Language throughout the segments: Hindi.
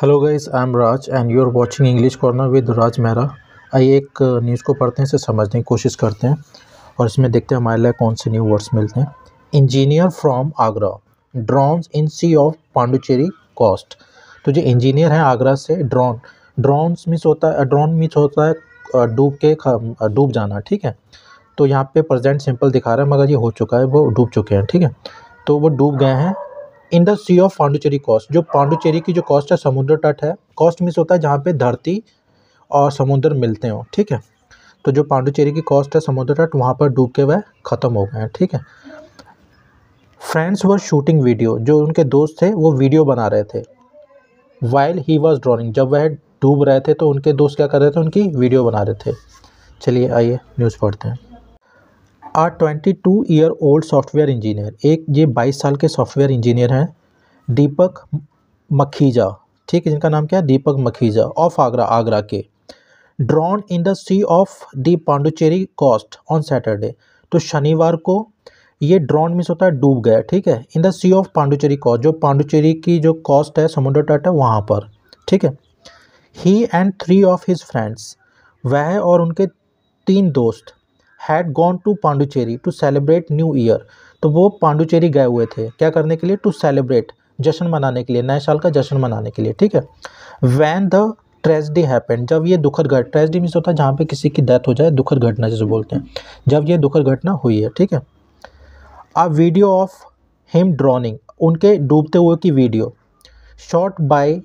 hello guys I am Raj and you are watching English corner with Raj Mehra आइए एक न्यूज़ uh, को पढ़ते हैं इसे समझने की कोशिश करते हैं और इसमें देखते हैं हमारे लिए कौन से न्यू वर्ड्स मिलते हैं engineer from Agra drowns in sea of Pondicherry coast तो जो इंजीनियर हैं आगरा से ड्रोन ड्रोन्स मिस होता है ड्रोन मिस होता है uh, डूब के uh, डूब जाना ठीक है तो यहाँ पे प्रेजेंट सिंपल दिखा रहा है मगर ये हो चुका है वो डूब चुके हैं ठीक है तो वो डूब गए हैं in the sea of Pondicherry coast जो पांडुचेरी की जो कॉस्ट है समुद्र तट है कॉस्ट मिस होता है जहाँ पे धरती और समुद्र मिलते हो ठीक है तो जो पांडुचेरी की कॉस्ट है समुद्र तट वहाँ पर डूब के वह ख़त्म हो गए हैं ठीक है फ्रेंड्स वर शूटिंग वीडियो जो उनके दोस्त थे वो वीडियो बना रहे थे वाइल ही वॉज ड्रॉइंग जब वह डूब रहे थे तो उनके दोस्त क्या कर रहे थे उनकी वीडियो बना रहे थे चलिए आइए न्यूज़ पढ़ते हैं are twenty two year old software engineer एक ये बाईस साल के सॉफ्टवेयर इंजीनियर हैं दीपक मखीजा ठीक है जिनका नाम क्या है दीपक मखीजा ऑफ आगरा आगरा के drowned in the sea of the Pondicherry coast on Saturday तो शनिवार को ये ड्रॉन मिस होता है डूब गया ठीक है in the sea of Pondicherry coast जो पांडुचेरी की जो कॉस्ट है समुद्र तट है वहाँ पर ठीक है he and three of his friends वह और उनके तीन दोस्त had gone to Pondicherry to celebrate new year तो वो पांडुचेरी गए हुए थे क्या करने के लिए टू सेलिब्रेट जश्न मनाने के लिए नए साल का जश्न मनाने के लिए ठीक है वैन द ट्रेजडी हैपेंड जब ये दुखद घट ट्रेजडी मीन्स होता है जहाँ पे किसी की डेथ हो जाए दुखद घटना जैसे बोलते हैं जब ये दुखद घटना हुई है ठीक है a video of him drowning उनके डूबते हुए की video shot by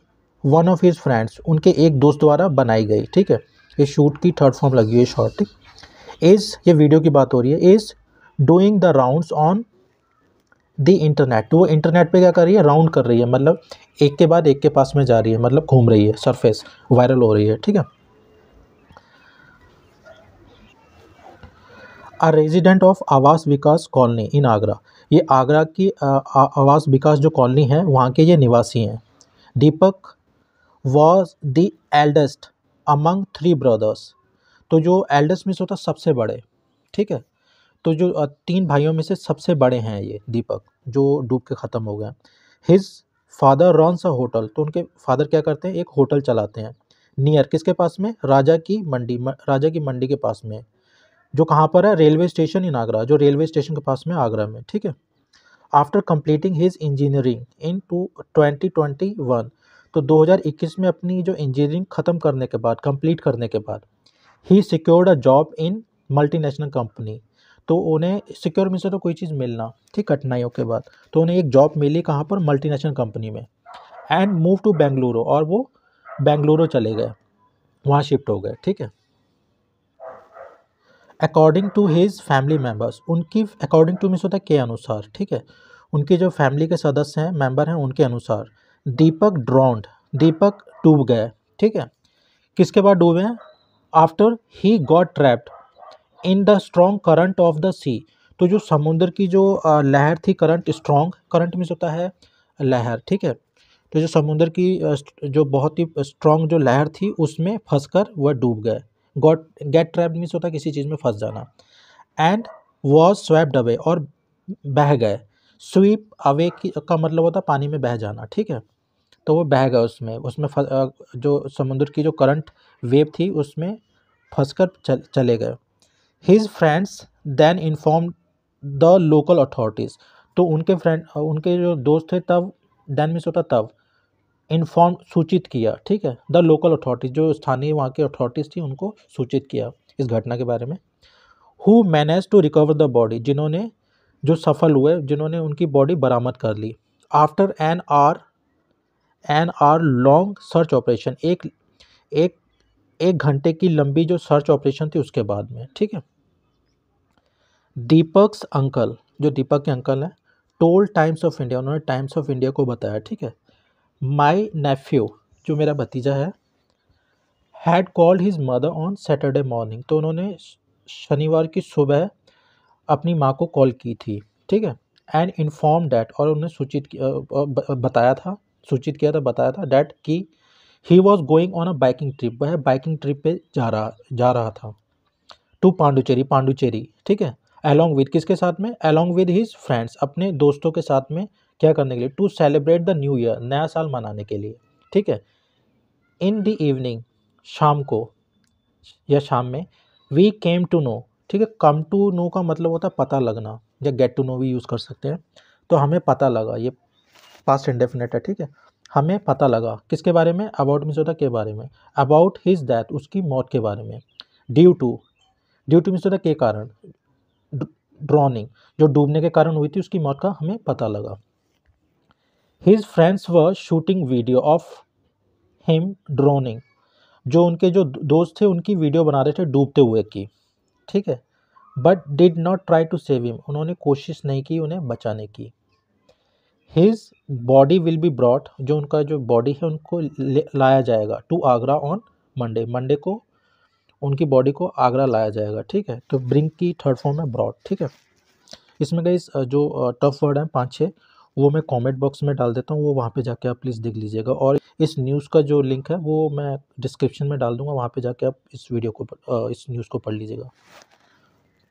one of his friends उनके एक दोस्त द्वारा बनाई गई ठीक है ये शूट की थर्ड फॉर्म लगी हुई है शॉर्ट ठीक इज़ ये वीडियो की बात हो रही है is doing the rounds on the internet वो इंटरनेट पे क्या कर रही है राउंड कर रही है मतलब एक के बाद एक के पास में जा रही है मतलब घूम रही है सरफेस वायरल हो रही है ठीक है अ रेजिडेंट ऑफ आवास विकास कॉलोनी इन आगरा ये आगरा की आवास विकास जो कॉलोनी है वहाँ के ये निवासी हैं Deepak was the eldest among three brothers तो जो एल्डेस्ट मिस होता सबसे बड़े ठीक है तो जो तीन भाइयों में से सबसे बड़े हैं ये दीपक जो डूब के ख़त्म हो गए his father runs a hotel तो उनके फादर क्या करते हैं एक होटल चलाते हैं नियर किसके पास में राजा की मंडी म, राजा की मंडी के पास में जो कहाँ पर है रेलवे स्टेशन इन आगरा जो रेलवे स्टेशन के पास में आगरा में ठीक है after completing his engineering in two twenty twenty one तो 2021 में अपनी जो इंजीनियरिंग ख़त्म करने के बाद कंप्लीट करने के बाद he secured a job in multinational company तो उन्हें सिक्योर मीन से तो कोई चीज़ मिलना ठीक कठिनाइयों के बाद तो उन्हें एक जॉब मिली कहाँ पर मल्टीनेशनल कंपनी में एंड मूव टू बेंगलुरु और वो बेंगलुरु चले गए वहाँ शिफ्ट हो गए ठीक है according to his family members उनकी अकॉर्डिंग टू मीन्स होता है के अनुसार ठीक है उनके जो फैमिली के सदस्य हैं मेम्बर हैं उनके अनुसार दीपक ड्रॉन्ड दीपक डूब गए ठीक है किसके बाद डूबे हैं after he got trapped in the strong current of the sea तो जो समुद्र की जो लहर थी करंट स्ट्रॉन्ग करंट में होता है लहर ठीक है तो जो समुद्र की जो बहुत ही स्ट्रॉन्ग जो लहर थी उसमें फंस कर वह डूब गए गॉट गेट ट्रैप्ड मीन्स होता है किसी चीज़ में फंस जाना एंड वॉज स्वेप्ड अवे और बह गए स्वीप अवे की का मतलब होता है पानी में बह जाना ठीक है तो वो बह गए उसमें उसमें जो समुद्र की जो करंट वेव थी उसमें फंस कर चल, चले गए his friends then inform the local authorities तो उनके फ्रेंड उनके जो दोस्त थे तब देन मिस होता तब इन्फॉर्म सूचित किया ठीक है द लोकल अथॉरिटीज़ जो स्थानीय वहाँ की अथॉरिटीज़ थी उनको सूचित किया इस घटना के बारे में who manage to recover the body जिन्होंने जो सफल हुए जिन्होंने उनकी बॉडी बरामद कर ली after an hour an hour long search operation एक एक एक घंटे की लंबी जो सर्च ऑपरेशन थी उसके बाद में ठीक है दीपक्स अंकल जो दीपक के अंकल हैं टोल टाइम्स ऑफ इंडिया उन्होंने टाइम्स ऑफ इंडिया को बताया ठीक है माई नेफ्यू जो मेरा भतीजा है had called his mother on Saturday morning तो उन्होंने शनिवार की सुबह अपनी माँ को कॉल की थी ठीक है एंड इन्फॉर्म डैट और उन्हें सूचित बताया था सूचित किया था बताया था डैट कि he was going on a biking trip वह बाइकिंग ट्रिप पे जा रहा जा रहा था टू पांडुचेरी पांडुचेरी ठीक है अलॉन्ग विद किसके साथ में अलॉन्ग विद हिज फ्रेंड्स अपने दोस्तों के साथ में क्या करने के लिए to celebrate the new year नया साल मनाने के लिए ठीक है इन द इवनिंग शाम को या शाम में वी केम टू नो ठीक है कम टू नो का मतलब होता है पता लगना या गेट टू नो भी यूज़ कर सकते हैं तो हमें पता लगा ये पास्ट इंडेफिनेट है ठीक है हमें पता लगा किसके बारे में अबाउट मिसोदा के बारे में अबाउट हिज डैथ उसकी मौत के बारे में ड्यू टू ड्यू टू मिसोदा के कारण ड्रॉनिंग जो डूबने के कारण हुई थी उसकी मौत का हमें पता लगा his friends were shooting video of him drowning जो उनके जो दोस्त थे उनकी वीडियो बना रहे थे डूबते हुए की ठीक है but did not try to save him उन्होंने कोशिश नहीं की उन्हें बचाने की his body will be brought जो उनका जो बॉडी है उनको लाया जाएगा to Agra on Monday Monday को उनकी बॉडी को आगरा लाया जाएगा ठीक है तो ब्रिंक की थर्ड फॉर्म है ब्रॉड ठीक है इसमें गई जो टफ वर्ड हैं पाँच छः वो मैं कमेंट बॉक्स में डाल देता हूँ वो वहाँ पे जाके आप प्लीज़ देख लीजिएगा और इस न्यूज़ का जो लिंक है वो मैं डिस्क्रिप्शन में डाल दूँगा वहाँ पे जाके आप इस वीडियो को इस न्यूज़ को पढ़ लीजिएगा